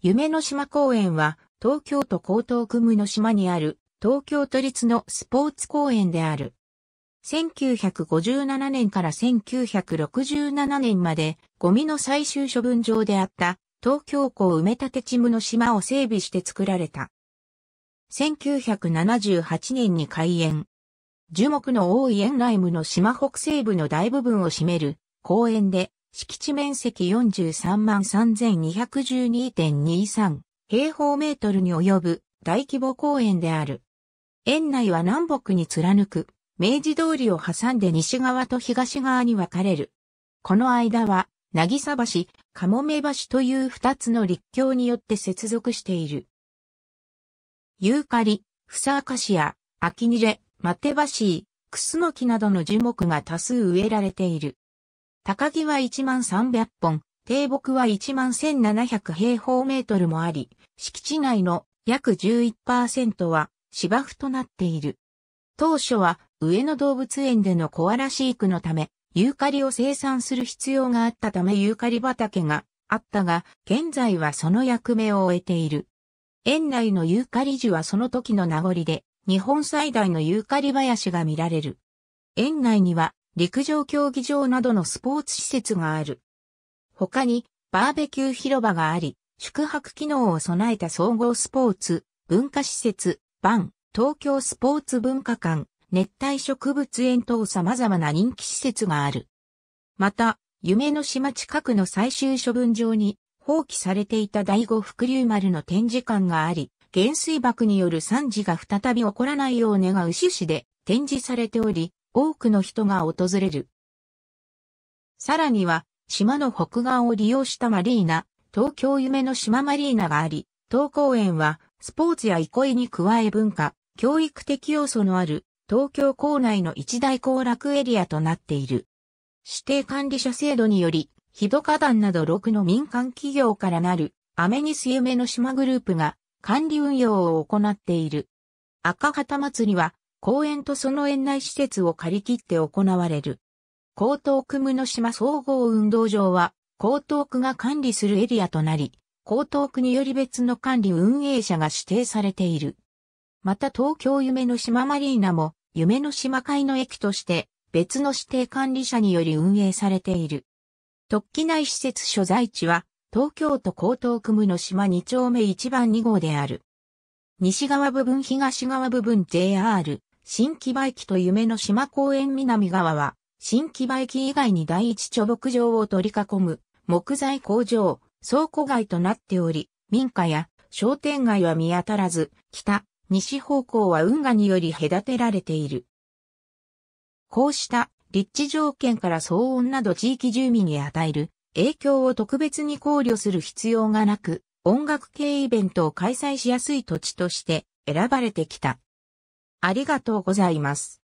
夢の島公園は、東京都江東区の島にある、東京都立のスポーツ公園である。1957年から1967年まで、ゴミの最終処分場であった、東京港埋め立て地無の島を整備して作られた。1978年に開園。樹木の多い園内無の島北西部の大部分を占める公園で、敷地面積43万3212.23平方メートルに及ぶ大規模公園である。園内は南北に貫く明治通りを挟んで西側と東側に分かれる。この間は、渚橋、かもめ橋という二つの立教によって接続している。ユーカリ、フサアカシア、アキニレ、マテバシー、クスノキなどの樹木が多数植えられている。高木は1300本、低木は11700平方メートルもあり、敷地内の約11%は芝生となっている。当初は上野動物園でのコアラ飼育のため、ユーカリを生産する必要があったためユーカリ畑があったが、現在はその役目を終えている。園内のユーカリ樹はその時の名残で、日本最大のユーカリ林が見られる。園内には陸上競技場などのスポーツ施設がある。他に、バーベキュー広場があり、宿泊機能を備えた総合スポーツ、文化施設、バン、東京スポーツ文化館、熱帯植物園等様々な人気施設がある。また、夢の島近くの最終処分場に放棄されていた第五福竜丸の展示館があり、減水爆による惨事が再び起こらないよう願う趣旨で展示されており、多くの人が訪れる。さらには、島の北岸を利用したマリーナ、東京夢の島マリーナがあり、東公園は、スポーツや憩いに加え文化、教育的要素のある、東京港内の一大行楽エリアとなっている。指定管理者制度により、日ド火団など6の民間企業からなる、アメニス夢の島グループが、管理運用を行っている。赤旗祭りは、公園とその園内施設を借り切って行われる。江東区武の島総合運動場は、江東区が管理するエリアとなり、江東区により別の管理運営者が指定されている。また東京夢の島マリーナも、夢の島会の駅として、別の指定管理者により運営されている。特記内施設所在地は、東京都江東区武の島2丁目1番2号である。西側部分東側部分 JR、新木場駅と夢の島公園南側は、新木場駅以外に第一貯牧場を取り囲む木材工場、倉庫街となっており、民家や商店街は見当たらず、北、西方向は運河により隔てられている。こうした立地条件から騒音など地域住民に与える影響を特別に考慮する必要がなく、音楽系イベントを開催しやすい土地として選ばれてきた。ありがとうございます。